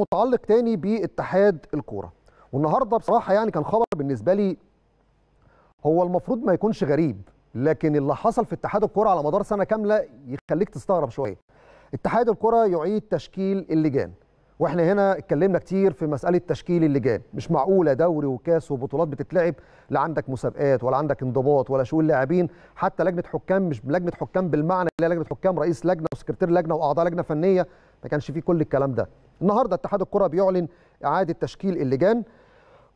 متعلق تاني باتحاد الكوره والنهارده بصراحه يعني كان خبر بالنسبه لي هو المفروض ما يكونش غريب لكن اللي حصل في اتحاد الكوره على مدار سنه كامله يخليك تستغرب شويه اتحاد الكوره يعيد تشكيل اللجان واحنا هنا اتكلمنا كتير في مساله تشكيل اللجان مش معقوله دوري وكاس وبطولات بتتلعب لا عندك مسابقات ولا عندك انضباط ولا شؤون لاعبين حتى لجنه حكام مش لجنه حكام بالمعنى هي لجنه حكام رئيس لجنه وسكرتير لجنه واعضاء لجنه فنيه ما كانش فيه كل الكلام ده النهارده اتحاد الكره بيعلن اعاده تشكيل اللجان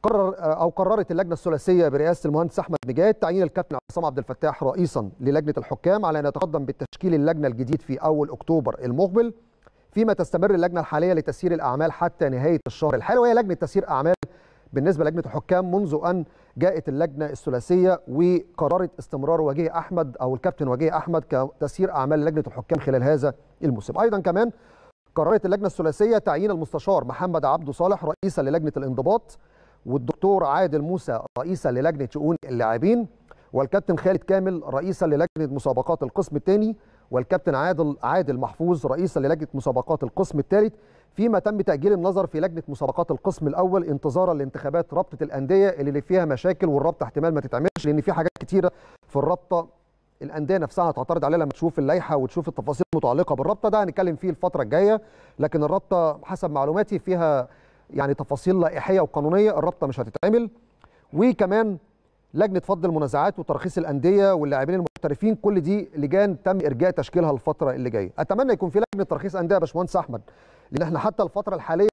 قرر آه، او قررت اللجنه الثلاثيه برئاسه المهندس احمد مجاد تعيين الكابتن عصام عبد الفتاح رئيسا للجنه الحكام على ان يتقدم بالتشكيل اللجنه الجديد في اول اكتوبر المقبل فيما تستمر اللجنه الحاليه لتسيير الاعمال حتى نهايه الشهر الحالي وهي لجنه تسيير اعمال بالنسبه للجنه الحكام منذ ان جاءت اللجنه الثلاثيه وقررت استمرار وجيه احمد او الكابتن وجيه احمد كتسيير اعمال لجنه الحكام خلال هذا الموسم ايضا كمان قررت اللجنة الثلاثية تعيين المستشار محمد عبده صالح رئيسا للجنة الانضباط والدكتور عادل موسى رئيسا للجنة شؤون اللاعبين والكابتن خالد كامل رئيسا للجنة مسابقات القسم الثاني والكابتن عادل عادل محفوظ رئيسا للجنة مسابقات القسم الثالث فيما تم تأجيل النظر في لجنة مسابقات القسم الأول انتظارا لانتخابات رابطة الأندية اللي فيها مشاكل والرابطة احتمال ما تتعملش لأن في حاجات كتيرة في الرابطة الانديه نفسها هتعترض عليه لما تشوف اللائحه وتشوف التفاصيل المتعلقه بالرابطه ده هنتكلم فيه الفتره الجايه لكن الرابطه حسب معلوماتي فيها يعني تفاصيل لائحيه وقانونيه الرابطه مش هتتعمل وكمان لجنه فض المنازعات وترخيص الانديه واللاعبين المحترفين كل دي لجان تم ارجاء تشكيلها الفتره اللي جايه اتمنى يكون في لجنه ترخيص انديه يا باشمهندس احمد لان احنا حتى الفتره الحاليه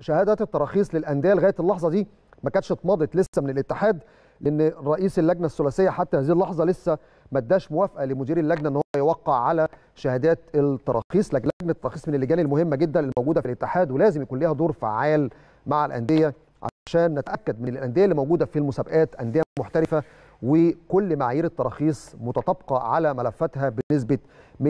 شهادات التراخيص للانديه لغايه اللحظه دي ما كانتش اتمضت لسه من الاتحاد لان رئيس اللجنه الثلاثيه حتى هذه اللحظه لسه ما اداش موافقه لمدير اللجنه ان هو يوقع على شهادات التراخيص لجنه التراخيص من اللجان المهمه جدا الموجوده في الاتحاد ولازم يكون ليها دور فعال مع الانديه عشان نتاكد من الانديه اللي موجوده في المسابقات انديه محترفه وكل معايير التراخيص متطابقه على ملفاتها بنسبه 100%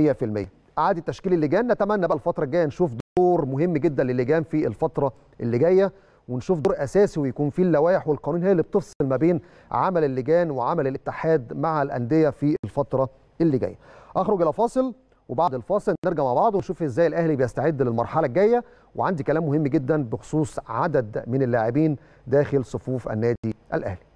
اعاده تشكيل اللجان نتمنى بقى الفتره الجايه نشوف دور مهم جدا للجان في الفتره اللي جايه ونشوف دور اساسي ويكون فيه اللوائح والقانون هي اللي بتفصل ما بين عمل اللجان وعمل الاتحاد مع الانديه في الفتره اللي جايه. اخرج الى فاصل وبعد الفاصل نرجع مع بعض ونشوف ازاي الاهلي بيستعد للمرحله الجايه وعندي كلام مهم جدا بخصوص عدد من اللاعبين داخل صفوف النادي الاهلي.